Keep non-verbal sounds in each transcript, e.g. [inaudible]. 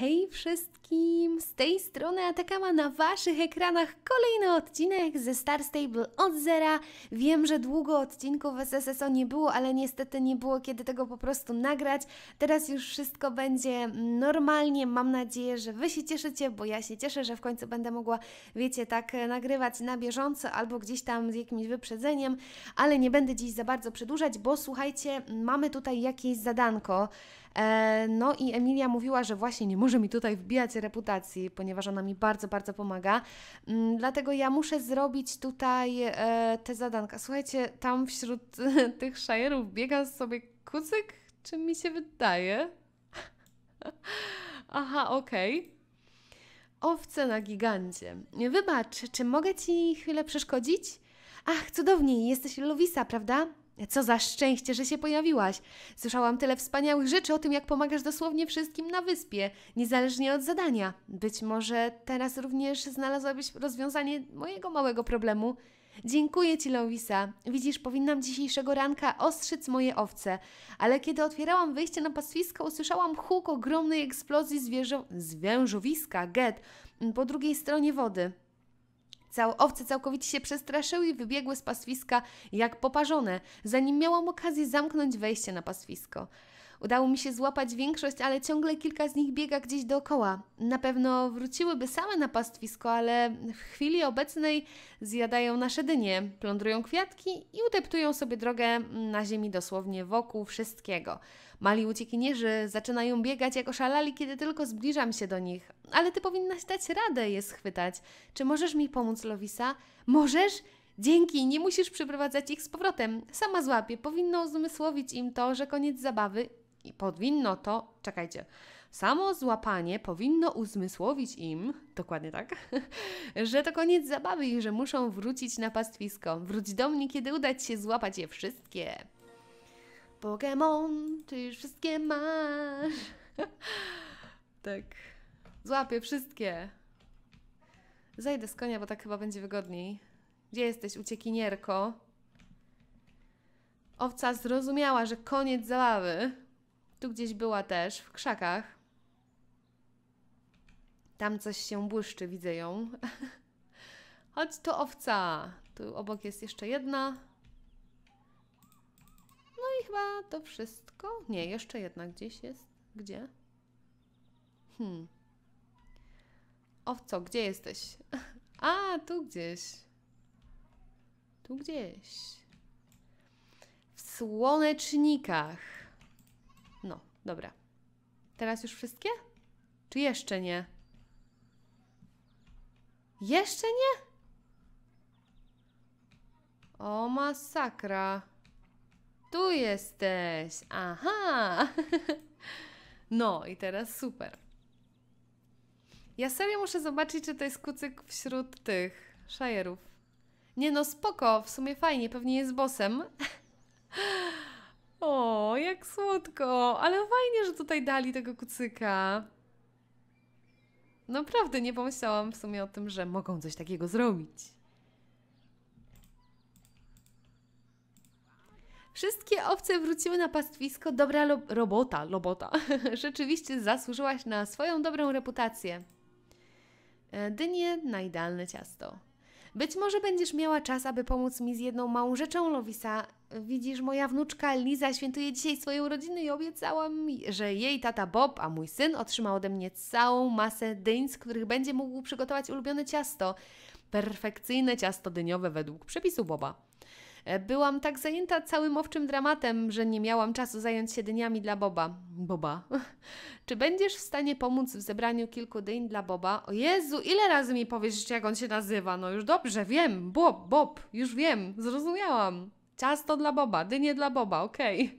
Hej wszystkim! Z tej strony Atakama na Waszych ekranach kolejny odcinek ze Star Stable od zera. Wiem, że długo odcinków w SSO nie było, ale niestety nie było kiedy tego po prostu nagrać. Teraz już wszystko będzie normalnie. Mam nadzieję, że Wy się cieszycie, bo ja się cieszę, że w końcu będę mogła, wiecie, tak e, nagrywać na bieżąco albo gdzieś tam z jakimś wyprzedzeniem, ale nie będę dziś za bardzo przedłużać, bo słuchajcie, mamy tutaj jakieś zadanko. E, no i Emilia mówiła, że właśnie nie może mi tutaj wbijać reputacji, ponieważ ona mi bardzo, bardzo pomaga. Mm, dlatego ja muszę zrobić tutaj e, te zadanka. Słuchajcie, tam wśród [laughs] tych szajerów biega sobie kucyk, czy mi się wydaje? [laughs] Aha, okej. Okay. Owce na gigancie. Wybacz, czy mogę ci chwilę przeszkodzić? Ach, cudownie, jesteś Lowisa, prawda? Co za szczęście, że się pojawiłaś. Słyszałam tyle wspaniałych rzeczy o tym, jak pomagasz dosłownie wszystkim na wyspie, niezależnie od zadania. Być może teraz również znalazłabyś rozwiązanie mojego małego problemu. Dziękuję Ci, Lowisa. Widzisz, powinnam dzisiejszego ranka ostrzec moje owce, ale kiedy otwierałam wyjście na pastwisko, usłyszałam huk ogromnej eksplozji zwierzę... zwężowiska, get, po drugiej stronie wody. Cał, owce całkowicie się przestraszyły i wybiegły z pastwiska jak poparzone, zanim miałam okazję zamknąć wejście na pastwisko. Udało mi się złapać większość, ale ciągle kilka z nich biega gdzieś dookoła. Na pewno wróciłyby same na pastwisko, ale w chwili obecnej zjadają nasze dynie, plądrują kwiatki i udeptują sobie drogę na ziemi dosłownie wokół wszystkiego. Mali uciekinierzy zaczynają biegać jak oszalali, kiedy tylko zbliżam się do nich. Ale ty powinnaś dać radę je schwytać. Czy możesz mi pomóc, Lowisa? Możesz? Dzięki, nie musisz przyprowadzać ich z powrotem. Sama złapię. Powinno uzmysłowić im to, że koniec zabawy i powinno to, czekajcie, samo złapanie powinno uzmysłowić im, dokładnie tak, [laughs] że to koniec zabawy i że muszą wrócić na pastwisko. Wróć do mnie, kiedy uda ci się złapać je wszystkie. Pokémon, ty już wszystkie masz. [laughs] tak. Złapię wszystkie. Zajdę z konia, bo tak chyba będzie wygodniej. Gdzie jesteś, uciekinierko? Owca zrozumiała, że koniec zabawy. Tu gdzieś była też, w krzakach. Tam coś się błyszczy, widzę ją. [laughs] Chodź tu owca. Tu obok jest jeszcze jedna. No i chyba to wszystko. Nie, jeszcze jedna gdzieś jest. Gdzie? Hmm. Owco, gdzie jesteś? [laughs] A, tu gdzieś. Tu gdzieś. W słonecznikach. Dobra. Teraz już wszystkie? Czy jeszcze nie? Jeszcze nie? O masakra. Tu jesteś. Aha. [laughs] No i teraz super. Ja serio muszę zobaczyć, czy to jest kucyk wśród tych szajerów. Nie no, spoko, w sumie fajnie, pewnie jest bosem. [laughs] O, jak słodko. Ale fajnie, że tutaj dali tego kucyka. Naprawdę nie pomyślałam w sumie o tym, że mogą coś takiego zrobić. Wszystkie owce wróciły na pastwisko. Dobra lo robota, lobota. [laughs] Rzeczywiście zasłużyłaś na swoją dobrą reputację. E, dynie na idealne ciasto. Być może będziesz miała czas, aby pomóc mi z jedną małą rzeczą, Lowisa. Widzisz, moja wnuczka Liza świętuje dzisiaj swoje urodziny i obiecała mi, że jej tata Bob, a mój syn otrzyma ode mnie całą masę dyń, z których będzie mógł przygotować ulubione ciasto. Perfekcyjne ciasto dyniowe według przepisu Boba. E, byłam tak zajęta całym owczym dramatem, że nie miałam czasu zająć się dyniami dla Boba. Boba. [laughs] Czy będziesz w stanie pomóc w zebraniu kilku dyń dla Boba? O Jezu, ile razy mi powiesz, jak on się nazywa? No już dobrze, wiem. Bob, Bob, już wiem, zrozumiałam. Ciasto dla Boba, dynie dla Boba, okej. Okay.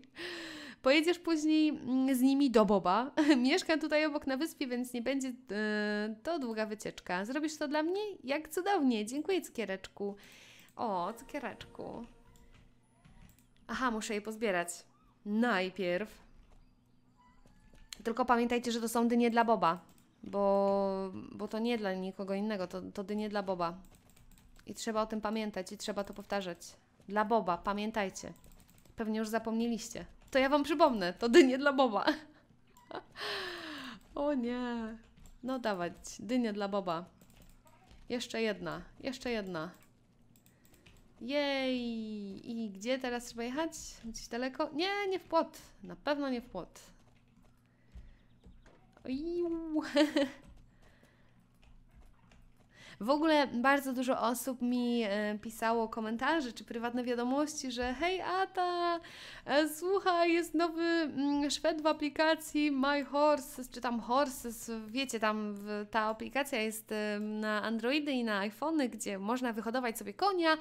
[laughs] Pojedziesz później mm, z nimi do Boba. [laughs] Mieszkam tutaj obok na wyspie, więc nie będzie e, to długa wycieczka. Zrobisz to dla mnie? Jak cudownie. Dziękuję, cukiereczku. O, cukiereczku. Aha, muszę je pozbierać. Najpierw. Tylko pamiętajcie, że to są dynie dla Boba. Bo, bo to nie dla nikogo innego, to, to dynie dla Boba. I trzeba o tym pamiętać i trzeba to powtarzać. Dla Boba, pamiętajcie. Pewnie już zapomnieliście. To ja Wam przypomnę, to dynie dla Boba. [laughs] o nie. No dawać, dynie dla Boba. Jeszcze jedna, jeszcze jedna. Jej! I gdzie teraz trzeba jechać? Gdzieś daleko? Nie, nie w płot. Na pewno nie w płot. W ogóle bardzo dużo osób mi e, pisało komentarze czy prywatne wiadomości, że hej Ata, e, słuchaj, jest nowy mm, Szwed w aplikacji My Horses, czy tam Horses, wiecie, tam ta aplikacja jest e, na Androidy i na iPhony, gdzie można wyhodować sobie konia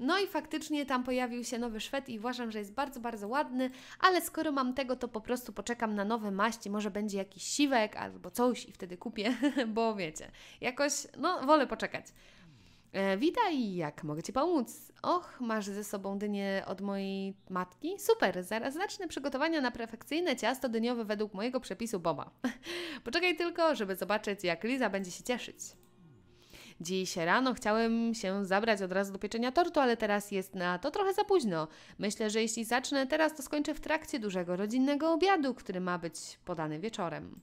no i faktycznie tam pojawił się nowy Szwed i uważam, że jest bardzo, bardzo ładny, ale skoro mam tego, to po prostu poczekam na nowe maści, może będzie jakiś siwek albo coś i wtedy kupię, [laughs] bo wiecie, jakoś, no wolę poczekać. E, witaj, jak mogę Ci pomóc? Och, masz ze sobą dynię od mojej matki? Super, zaraz zacznę przygotowania na perfekcyjne ciasto dyniowe według mojego przepisu Boba. [laughs] Poczekaj tylko, żeby zobaczyć, jak Liza będzie się cieszyć. Dziś rano chciałem się zabrać od razu do pieczenia tortu, ale teraz jest na to trochę za późno. Myślę, że jeśli zacznę teraz, to skończę w trakcie dużego rodzinnego obiadu, który ma być podany wieczorem.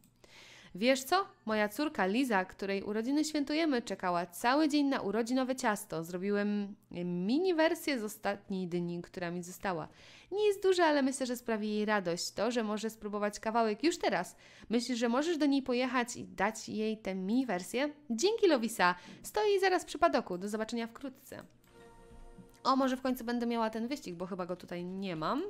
Wiesz co? Moja córka Liza, której urodziny świętujemy, czekała cały dzień na urodzinowe ciasto. Zrobiłem y, mini wersję z ostatniej dyni, która mi została. Nie jest duża, ale myślę, że sprawi jej radość to, że może spróbować kawałek już teraz. Myślisz, że możesz do niej pojechać i dać jej tę mini wersję? Dzięki, Lowisa. Stoi zaraz przy padoku. Do zobaczenia wkrótce. O, może w końcu będę miała ten wyścig, bo chyba go tutaj nie mam.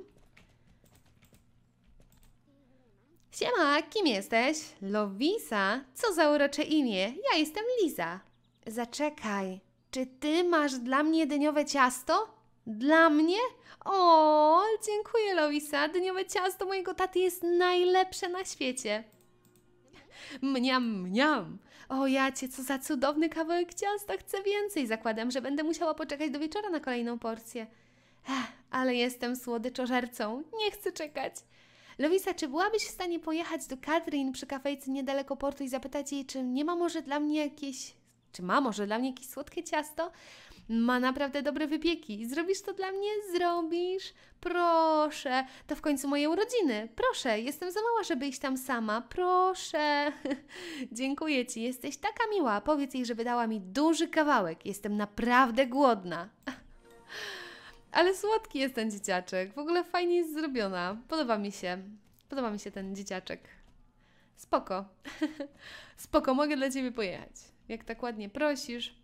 Siema, kim jesteś? Lowisa? Co za urocze imię. Ja jestem Liza. Zaczekaj, czy ty masz dla mnie dyniowe ciasto? Dla mnie? O, dziękuję Lowisa. Dyniowe ciasto mojego taty jest najlepsze na świecie. Mniam, mniam. O jacie, co za cudowny kawałek ciasta. Chcę więcej. Zakładam, że będę musiała poczekać do wieczora na kolejną porcję. Ech, ale jestem słodyczożercą. Nie chcę czekać. Lowisa, czy byłabyś w stanie pojechać do Katrin przy kafejce niedaleko portu i zapytać jej, czy nie ma może dla mnie jakieś, czy ma może dla mnie jakieś słodkie ciasto? Ma naprawdę dobre wypieki. Zrobisz to dla mnie? Zrobisz? Proszę. To w końcu moje urodziny. Proszę, jestem za mała, żeby iść tam sama. Proszę. [laughs] Dziękuję Ci, jesteś taka miła. Powiedz jej, żeby dała mi duży kawałek. Jestem naprawdę głodna. [laughs] Ale słodki jest ten dzieciaczek. W ogóle fajnie jest zrobiona. Podoba mi się. Podoba mi się ten dzieciaczek. Spoko. [laughs] Spoko, mogę dla Ciebie pojechać. Jak tak ładnie prosisz.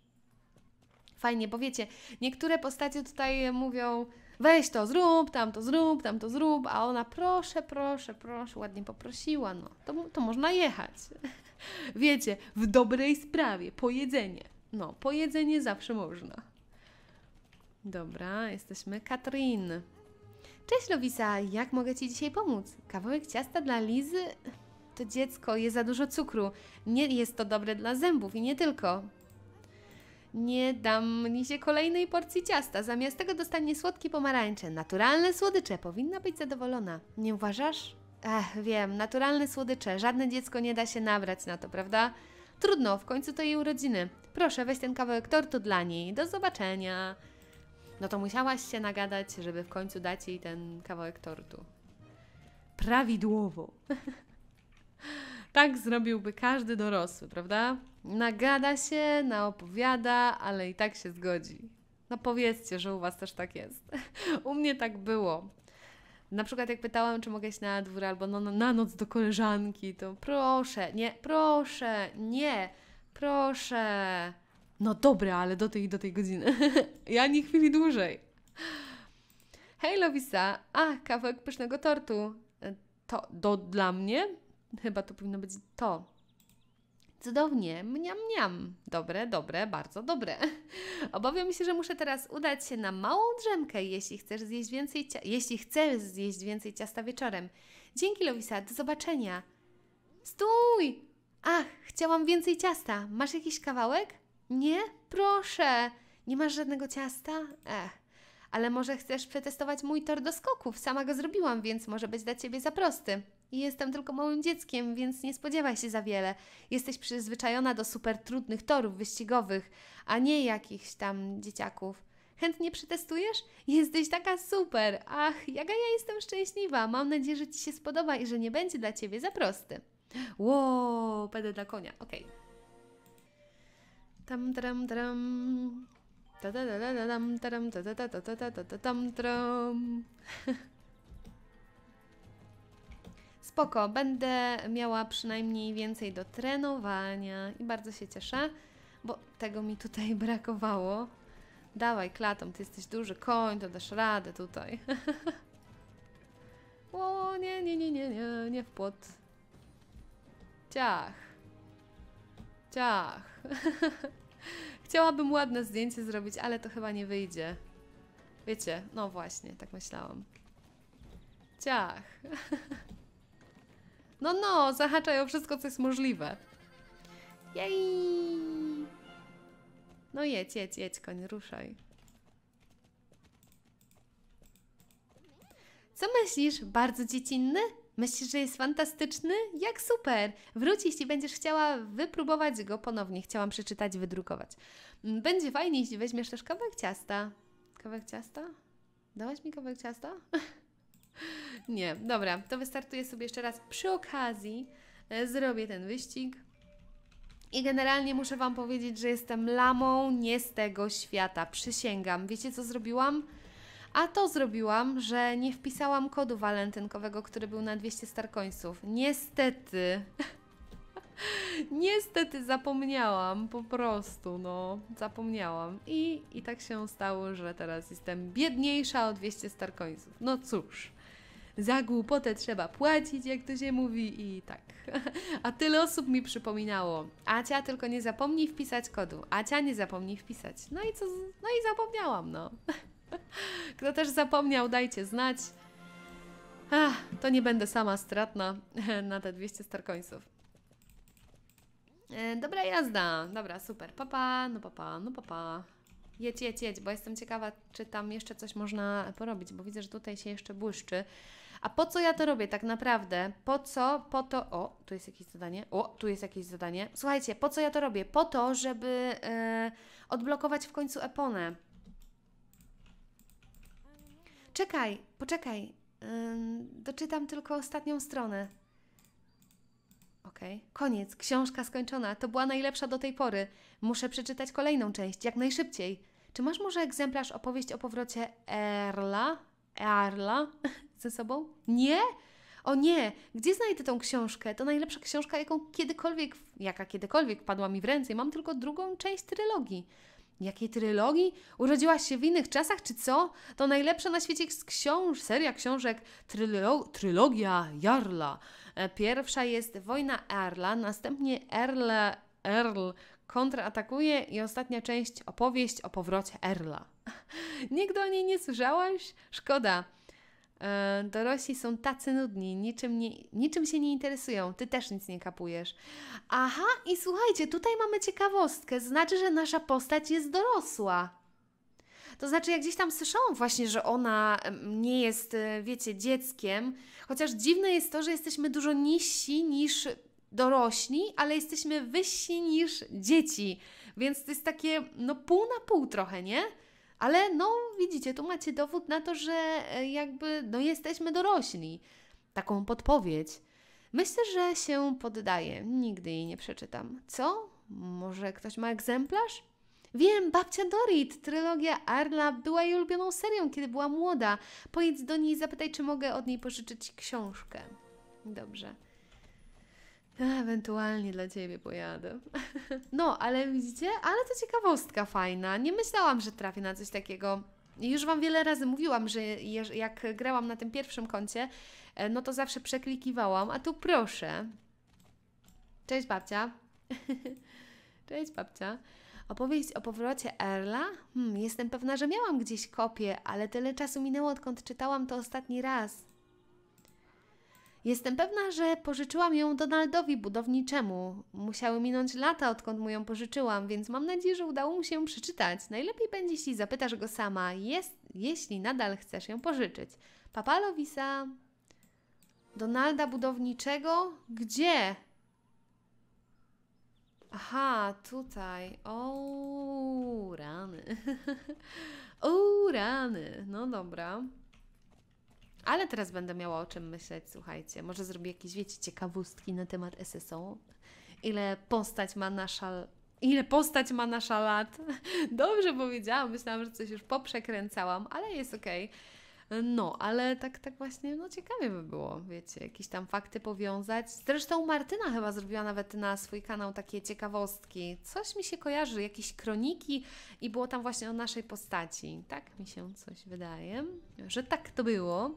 Fajnie, bo wiecie, niektóre postacie tutaj mówią weź to zrób, tam to zrób, tam to zrób, a ona proszę, proszę, proszę, ładnie poprosiła, no. To, to można jechać. [laughs] Wiecie, w dobrej sprawie, pojedzenie. No, pojedzenie zawsze można. Dobra, jesteśmy. Katrin. Cześć Lowisa, jak mogę Ci dzisiaj pomóc? Kawałek ciasta dla Lizy? To dziecko je za dużo cukru. Nie jest to dobre dla zębów i nie tylko. Nie dam Lizie kolejnej porcji ciasta. Zamiast tego dostanie słodkie pomarańcze. Naturalne słodycze. Powinna być zadowolona. Nie uważasz? Ech, wiem, naturalne słodycze. Żadne dziecko nie da się nabrać na to, prawda? Trudno, w końcu to jej urodziny. Proszę, weź ten kawałek tortu dla niej. Do zobaczenia. No to musiałaś się nagadać, żeby w końcu dać jej ten kawałek tortu. Prawidłowo. [laughs] tak zrobiłby każdy dorosły, prawda? Nagada się, naopowiada, ale i tak się zgodzi. No powiedzcie, że u Was też tak jest. [laughs] u mnie tak było. Na przykład jak pytałam, czy mogę iść na dwór albo no, na noc do koleżanki, to proszę, nie, proszę, nie, proszę. No dobra, ale do tej do tej godziny. [laughs] ja ani chwili dłużej. Hej Lowisa, a kawałek pysznego tortu. To do dla mnie? Chyba to powinno być to. Cudownie, mniam mniam. Dobre, dobre, bardzo dobre. [laughs] Obawiam się, że muszę teraz udać się na małą drzemkę, jeśli chcesz zjeść więcej, jeśli chcesz zjeść więcej ciasta wieczorem. Dzięki Lowisa, do zobaczenia. Stój! Ach, chciałam więcej ciasta. Masz jakiś kawałek? Nie? Proszę! Nie masz żadnego ciasta? Eh. Ale może chcesz przetestować mój tor do skoków? Sama go zrobiłam, więc może być dla ciebie za prosty. I jestem tylko małym dzieckiem, więc nie spodziewaj się za wiele. Jesteś przyzwyczajona do super trudnych torów wyścigowych, a nie jakichś tam dzieciaków. Chętnie przetestujesz? Jesteś taka super! Ach, jaka ja jestem szczęśliwa! Mam nadzieję, że Ci się spodoba i że nie będzie dla Ciebie za prosty. Ło, wow, dla konia. Okej. Okay. Tam tram tram. Ta ta ta ta tam tram ta ta ta ta ta ta ta tam tram. Spoko, będę miała przynajmniej więcej do trenowania i bardzo się cieszę, bo tego mi tutaj brakowało. Dawaj klatą, ty jesteś duży koń, to dasz radę tutaj. o, nie, nie, nie, nie, nie, nie w płot. Ciach. Ciach. [laughs] Chciałabym ładne zdjęcie zrobić, ale to chyba nie wyjdzie. Wiecie, no właśnie, tak myślałam. Ciach. [laughs] No, no, zahaczaj o wszystko, co jest możliwe. Jej! No jedź, jedź, jedź, koń, ruszaj. Co myślisz? Bardzo dziecinny? Myślisz, że jest fantastyczny? Jak super! Wróć, jeśli będziesz chciała wypróbować go ponownie. Chciałam przeczytać, wydrukować. Mm, będzie fajnie, jeśli weźmiesz też kawałek ciasta. Kawałek ciasta? Dałaś mi kawałek ciasta? [laughs] Nie, dobra, to wystartuję sobie jeszcze raz. Przy okazji e, zrobię ten wyścig. I generalnie muszę Wam powiedzieć, że jestem lamą nie z tego świata. Przysięgam. Wiecie, co zrobiłam? A to zrobiłam, że nie wpisałam kodu walentynkowego, który był na 200 starkońców. Niestety. [laughs] Niestety zapomniałam, po prostu, no, zapomniałam. I, I tak się stało, że teraz jestem biedniejsza o 200 starkońców. No cóż, za głupotę trzeba płacić, jak to się mówi, i tak. [laughs] A tyle osób mi przypominało. Acia, tylko nie zapomnij wpisać kodu. Acia, nie zapomnij wpisać. No i co? No i zapomniałam, no. [laughs] Kto no też zapomniał, dajcie znać. Ach, to nie będę sama stratna [laughs] na te 200 starkońców. E, dobra jazda. Dobra, super. Papa, no papa, no papa. Jedź, jedź, jedź, bo jestem ciekawa, czy tam jeszcze coś można porobić, bo widzę, że tutaj się jeszcze błyszczy. A po co ja to robię tak naprawdę? Po co? Po to... O, tu jest jakieś zadanie. O, tu jest jakieś zadanie. Słuchajcie, po co ja to robię? Po to, żeby e, odblokować w końcu Eponę. Czekaj, poczekaj. Doczytam tylko ostatnią stronę. Okej, okay. koniec, książka skończona. To była najlepsza do tej pory. Muszę przeczytać kolejną część, jak najszybciej. Czy masz może egzemplarz opowieść o powrocie Erla? Erla? [laughs] Ze sobą? Nie? O nie, gdzie znajdę tą książkę? To najlepsza książka, jaką kiedykolwiek, jaka kiedykolwiek padła mi w ręce. Mam tylko drugą część trylogii. Jakiej trylogii? Urodziłaś się w innych czasach, czy co? To najlepsza na świecie książ, seria książek, trylo trylogia Jarla. E, pierwsza jest Wojna Erla, następnie Erle, Erl kontratakuje i ostatnia część opowieść o powrocie Erla. [laughs] Nigdy o niej nie słyszałaś? Szkoda. E, dorośli są tacy nudni, niczym, nie, niczym się nie interesują, ty też nic nie kapujesz. Aha, i słuchajcie, tutaj mamy ciekawostkę, znaczy, że nasza postać jest dorosła. To znaczy, jak gdzieś tam słyszałam właśnie, że ona nie jest, e, wiecie, dzieckiem, chociaż dziwne jest to, że jesteśmy dużo niżsi niż dorośli, ale jesteśmy wyżsi niż dzieci. Więc to jest takie, no pół na pół trochę, nie? Ale no, widzicie, tu macie dowód na to, że e, jakby no, jesteśmy dorośli. Taką podpowiedź. Myślę, że się poddaję. Nigdy jej nie przeczytam. Co? Może ktoś ma egzemplarz? Wiem, babcia Dorit, trylogia Arla była jej ulubioną serią, kiedy była młoda. Pojedź do niej i zapytaj, czy mogę od niej pożyczyć książkę. Dobrze. Ewentualnie dla ciebie pojadę. [laughs] No, ale widzicie? Ale to ciekawostka fajna. Nie myślałam, że trafię na coś takiego. Już Wam wiele razy mówiłam, że jak grałam na tym pierwszym koncie, e, no to zawsze przeklikiwałam, a tu proszę. Cześć babcia. [laughs] Cześć babcia. Opowieść o powrocie Erla? Hmm, jestem pewna, że miałam gdzieś kopię, ale tyle czasu minęło, odkąd czytałam to ostatni raz. Jestem pewna, że pożyczyłam ją Donaldowi budowniczemu. Musiały minąć lata, odkąd mu ją pożyczyłam, więc mam nadzieję, że udało mu się ją przeczytać. Najlepiej będzie, jeśli zapytasz go sama, jest, jeśli nadal chcesz ją pożyczyć. Papa Donalda budowniczego? Gdzie? Aha, tutaj. O, rany. [laughs] o, rany. No dobra. Ale teraz będę miała o czym myśleć, słuchajcie. Może zrobię jakieś, wiecie, ciekawostki na temat SSO. Ile postać ma nasza... Ile postać ma nasza lat? [laughs] Dobrze powiedziałam, myślałam, że coś już poprzekręcałam, ale jest okej. Okay. No, ale tak, tak właśnie, no ciekawie by było, wiecie, jakieś tam fakty powiązać. Zresztą Martyna chyba zrobiła nawet na swój kanał takie ciekawostki. Coś mi się kojarzy, jakieś kroniki i było tam właśnie o naszej postaci. Tak mi się coś wydaje, że tak to było.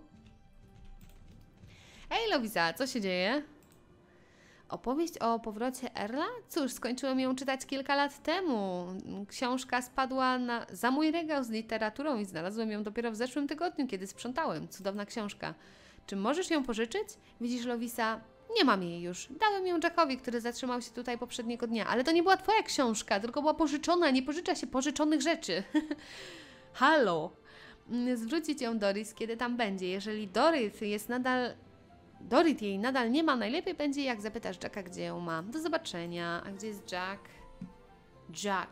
Hej Lowiza, co się dzieje? Opowieść o powrocie Erla? Cóż, skończyłem ją czytać kilka lat temu. Książka spadła na, za mój regał z literaturą i znalazłem ją dopiero w zeszłym tygodniu, kiedy sprzątałem. Cudowna książka. Czy możesz ją pożyczyć? Widzisz, Lowisa, nie mam jej już. Dałem ją Jackowi, który zatrzymał się tutaj poprzedniego dnia. Ale to nie była twoja książka, tylko była pożyczona. Nie pożycza się pożyczonych rzeczy. [laughs] Halo! Mm, zwrócić ją Doris, kiedy tam będzie. Jeżeli Doris jest nadal Dorit jej nadal nie ma, najlepiej będzie jak zapytasz Jacka, gdzie ją ma. Do zobaczenia. A gdzie jest Jack? Jack.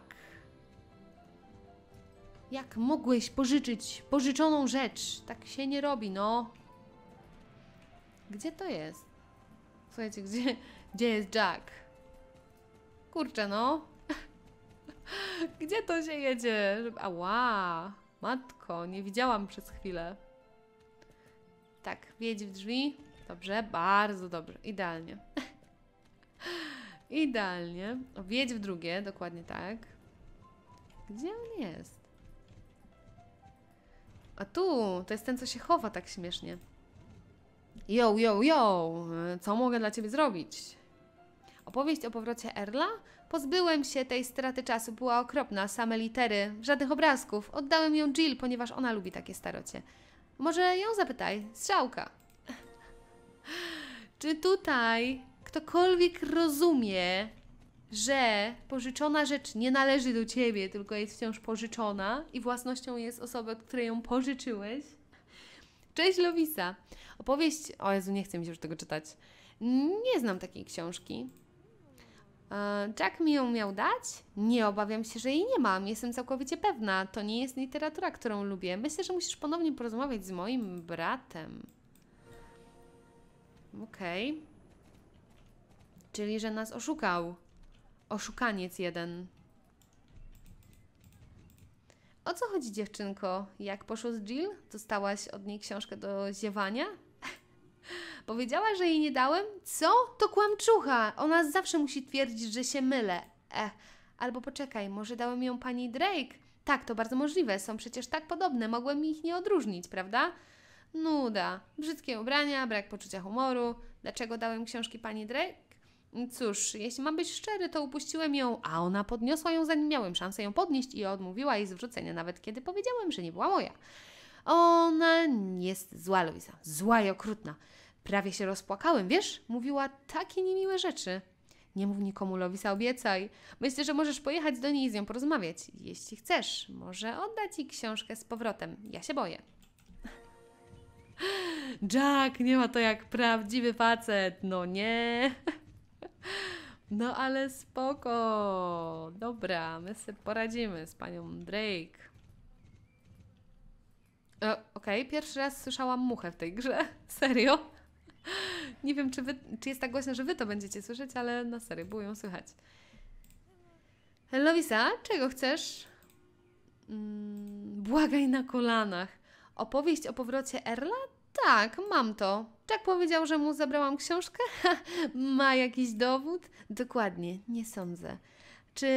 Jak mogłeś pożyczyć pożyczoną rzecz? Tak się nie robi, no. Gdzie to jest? Słuchajcie, gdzie, gdzie jest Jack? Kurczę, no. [laughs] Gdzie to się jedzie? Ała, matko, nie widziałam przez chwilę. Tak, wjedź w drzwi. Dobrze, bardzo dobrze, idealnie. [laughs] idealnie. Wjedź w drugie, dokładnie tak. Gdzie on jest? A tu, to jest ten, co się chowa tak śmiesznie. Yo, yo, yo, co mogę dla Ciebie zrobić? Opowieść o powrocie Erla? Pozbyłem się tej straty czasu, była okropna, same litery, żadnych obrazków. Oddałem ją Jill, ponieważ ona lubi takie starocie. Może ją zapytaj, strzałka. Czy tutaj ktokolwiek rozumie, że pożyczona rzecz nie należy do ciebie, tylko jest wciąż pożyczona i własnością jest osoba, której ją pożyczyłeś? Cześć Lowisa. Opowieść. O Jezu, nie chcę mi się już tego czytać. Nie znam takiej książki. E, Jack mi ją miał dać? Nie obawiam się, że jej nie mam. Jestem całkowicie pewna. To nie jest literatura, którą lubię. Myślę, że musisz ponownie porozmawiać z moim bratem. Okej. Okay. Czyli, że nas oszukał. Oszukaniec jeden. O co chodzi, dziewczynko? Jak poszło z Jill? Dostałaś od niej książkę do ziewania? [laughs] Powiedziała, że jej nie dałem? Co? To kłamczucha! Ona zawsze musi twierdzić, że się mylę. Ech, albo poczekaj, może dałem ją pani Drake? Tak, to bardzo możliwe, są przecież tak podobne, mogłem ich nie odróżnić, prawda? Nuda, brzydkie ubrania, brak poczucia humoru. Dlaczego dałem książki pani Drake? Cóż, jeśli mam być szczery, to upuściłem ją, a ona podniosła ją, zanim miałem szansę ją podnieść i odmówiła jej zwrócenia, nawet kiedy powiedziałem, że nie była moja. Ona jest zła, Luisa. Zła i okrutna. Prawie się rozpłakałem, wiesz? Mówiła takie niemiłe rzeczy. Nie mów nikomu, Lovisa, obiecaj. Myślę, że możesz pojechać do niej i z nią porozmawiać. Jeśli chcesz, może oddać ci książkę z powrotem. Ja się boję. Jack nie ma to jak prawdziwy facet, no nie. No ale spoko. Dobra, my sobie poradzimy z panią Drake. E, okej, okay. pierwszy raz słyszałam muchę w tej grze. [laughs] Serio? Nie wiem, czy, wy, czy jest tak głośno, że wy to będziecie słyszeć, ale na serio, było ją słychać. Lowisa, czego chcesz? Mm, błagaj na kolanach. Opowieść o powrocie Erla? Tak, mam to. Jack powiedział, że mu zabrałam książkę? [laughs] Ma jakiś dowód? Dokładnie, nie sądzę. Czy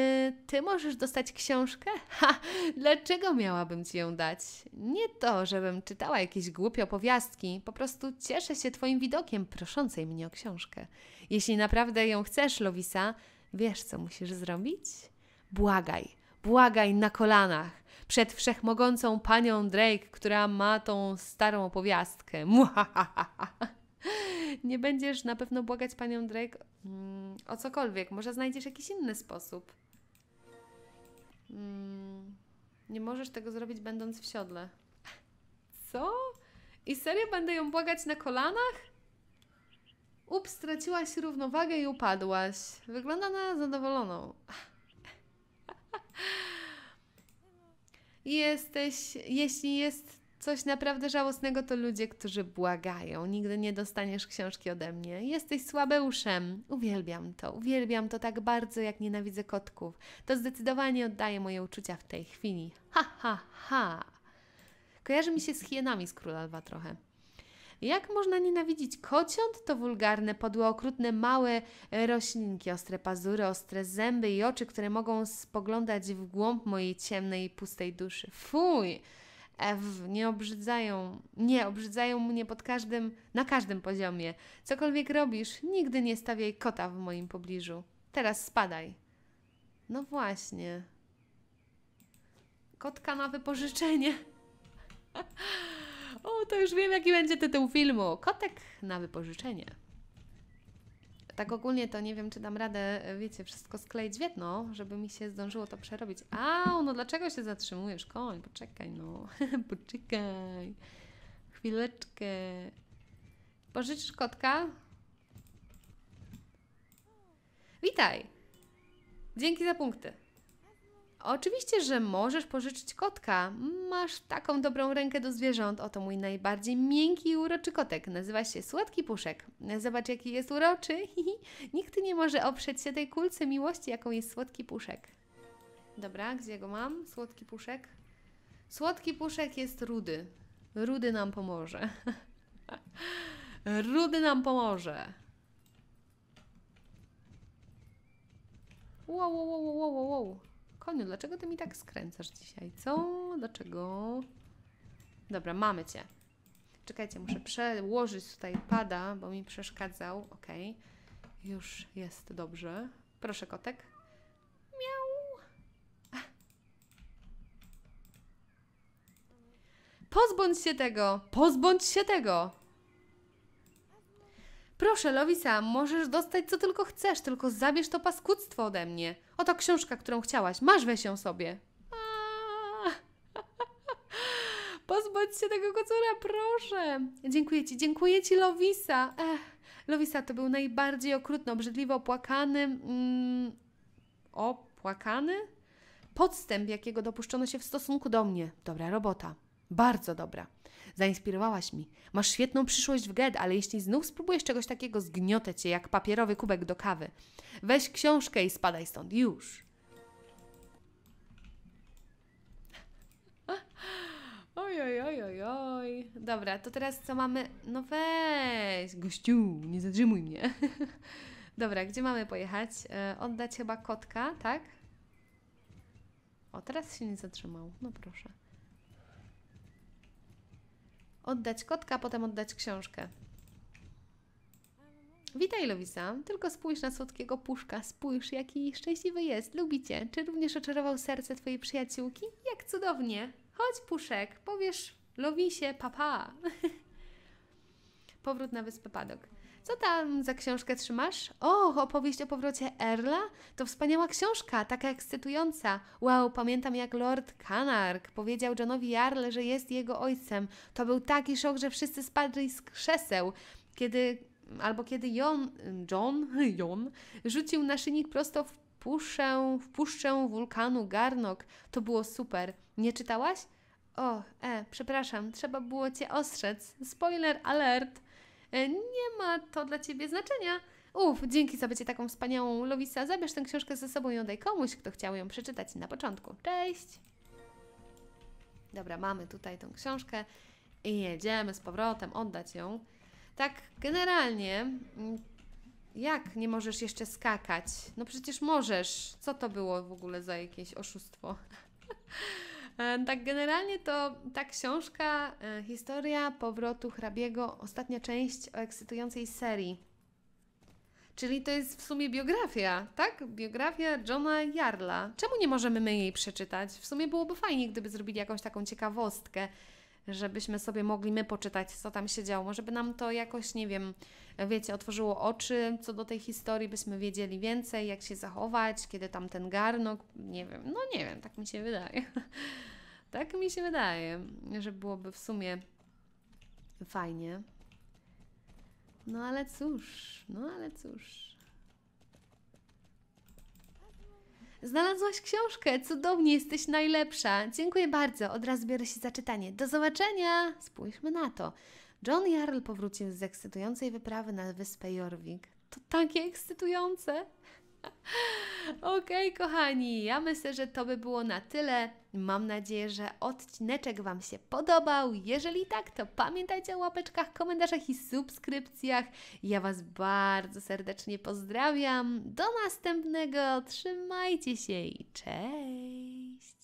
ty możesz dostać książkę? [laughs] Ha, dlaczego miałabym ci ją dać? Nie to, żebym czytała jakieś głupie opowiastki, po prostu cieszę się twoim widokiem proszącej mnie o książkę. Jeśli naprawdę ją chcesz, Lowisa, wiesz co musisz zrobić? Błagaj, błagaj na kolanach przed wszechmogącą panią Drake, która ma tą starą opowiastkę. Nie będziesz na pewno błagać panią Drake mm, o cokolwiek. Może znajdziesz jakiś inny sposób. Mm, nie możesz tego zrobić będąc w siodle. Co? I serio będę ją błagać na kolanach? Ups, straciłaś równowagę i upadłaś. Wygląda na zadowoloną. jesteś, jeśli jest coś naprawdę żałosnego, to ludzie, którzy błagają. Nigdy nie dostaniesz książki ode mnie. Jesteś słabeuszem. Uwielbiam to. Uwielbiam to tak bardzo, jak nienawidzę kotków. To zdecydowanie oddaje moje uczucia w tej chwili. Ha, ha, ha. Kojarzy mi się z hienami z Króla Lwa trochę. Jak można nienawidzić kociąt? To wulgarne, podłe, okrutne, małe e, roślinki, ostre pazury, ostre zęby i oczy, które mogą spoglądać w głąb mojej ciemnej pustej duszy. Fuj! Ew, nie obrzydzają, nie, obrzydzają mnie pod każdym, na każdym poziomie. Cokolwiek robisz, nigdy nie stawiaj kota w moim pobliżu. Teraz spadaj. No właśnie. Kotka na wypożyczenie. [laughs] to już wiem, jaki będzie tytuł filmu. Kotek na wypożyczenie. Tak ogólnie to nie wiem, czy dam radę, e, wiecie, wszystko skleić w jedno, żeby mi się zdążyło to przerobić. A, no dlaczego się zatrzymujesz? Koń, poczekaj, no. [laughs] poczekaj. Chwileczkę. Pożyczysz kotka? Witaj. Dzięki za punkty. Oczywiście, że możesz pożyczyć kotka. Masz taką dobrą rękę do zwierząt. Oto mój najbardziej miękki i uroczy kotek. Nazywa się Słodki Puszek. Zobacz, jaki jest uroczy. [laughs] Nikt nie może oprzeć się tej kulce miłości, jaką jest Słodki Puszek. Dobra, gdzie go mam? Słodki Puszek. Słodki Puszek jest rudy. Rudy nam pomoże. [laughs] rudy nam pomoże. Wow, wow, wow, wow, wow, wow. Koniu, dlaczego ty mi tak skręcasz dzisiaj? Co? Dlaczego? Dobra, mamy cię. Czekajcie, muszę przełożyć tutaj pada, bo mi przeszkadzał. Ok, już jest dobrze. Proszę, kotek. Miau. Pozbądź się tego! Pozbądź się tego! Proszę, Lowisa, możesz dostać co tylko chcesz, tylko zabierz to paskudztwo ode mnie. Oto książka, którą chciałaś, masz weź ją sobie. [laughs] Pozbądź się tego kocura, proszę. Dziękuję Ci, dziękuję Ci, Lowisa. Ech, Lowisa to był najbardziej okrutny, obrzydliwy, opłakany... Mm, opłakany? Podstęp, jakiego dopuszczono się w stosunku do mnie. Dobra robota. Bardzo dobra. Zainspirowałaś mi. Masz świetną przyszłość w GED, ale jeśli znów spróbujesz czegoś takiego, zgniotę cię jak papierowy kubek do kawy. Weź książkę i spadaj stąd już. [laughs] Oj, oj, oj, oj, oj. Dobra, to teraz co mamy? No weź, gościu, nie zatrzymuj mnie. [laughs] Dobra, gdzie mamy pojechać? E, oddać chyba kotka, tak? O, teraz się nie zatrzymał. No proszę. Oddać kotka, potem oddać książkę. Witaj, Lowisa. Tylko spójrz na słodkiego puszka. Spójrz, jaki szczęśliwy jest. Lubicie. Czy również oczarował serce Twojej przyjaciółki? Jak cudownie. Chodź, puszek. Powiesz Lowisie papa. [laughs] Powrót na Wyspę Padok. Co tam za książkę trzymasz? O, opowieść o powrocie Erla? To wspaniała książka, taka ekscytująca. Wow, pamiętam jak Lord Kanark powiedział Johnowi Jarl, że jest jego ojcem. To był taki szok, że wszyscy spadli z krzeseł, kiedy albo kiedy Jon, John, [laughs] Jon rzucił naszyjnik prosto w puszę, w puszczę wulkanu Garnok. To było super. Nie czytałaś? O, e, przepraszam, trzeba było Cię ostrzec. Spoiler alert! E, nie ma to dla Ciebie znaczenia. Uf, dzięki za bycie taką wspaniałą. Lowisa, zabierz tę książkę ze sobą i oddaj komuś, kto chciał ją przeczytać na początku. Cześć! Dobra, mamy tutaj tą książkę i jedziemy z powrotem oddać ją. Tak generalnie, mm, jak nie możesz jeszcze skakać? No przecież możesz. Co to było w ogóle za jakieś oszustwo? [laughs] E, tak generalnie to ta książka, e, historia powrotu hrabiego, ostatnia część o ekscytującej serii. Czyli to jest w sumie biografia, tak? Biografia Johna Jarla. Czemu nie możemy my jej przeczytać? W sumie byłoby fajnie, gdyby zrobili jakąś taką ciekawostkę żebyśmy sobie mogli my poczytać, co tam się działo, żeby nam to jakoś, nie wiem, wiecie, otworzyło oczy co do tej historii, byśmy wiedzieli więcej, jak się zachować, kiedy tam ten garnok, nie wiem, no nie wiem, tak mi się wydaje. [laughs] tak mi się wydaje, że byłoby w sumie fajnie. No ale cóż, no ale cóż. Znalazłaś książkę, cudownie, jesteś najlepsza. Dziękuję bardzo, od razu biorę się za czytanie. Do zobaczenia! Spójrzmy na to. John Jarl powrócił z ekscytującej wyprawy na wyspę Jorvik. To takie ekscytujące! [laughs] Okej, okay, kochani, ja myślę, że to by było na tyle. Mam nadzieję, że odcineczek Wam się podobał. Jeżeli tak, to pamiętajcie o łapeczkach, komentarzach i subskrypcjach. Ja Was bardzo serdecznie pozdrawiam. Do następnego. Trzymajcie się i cześć!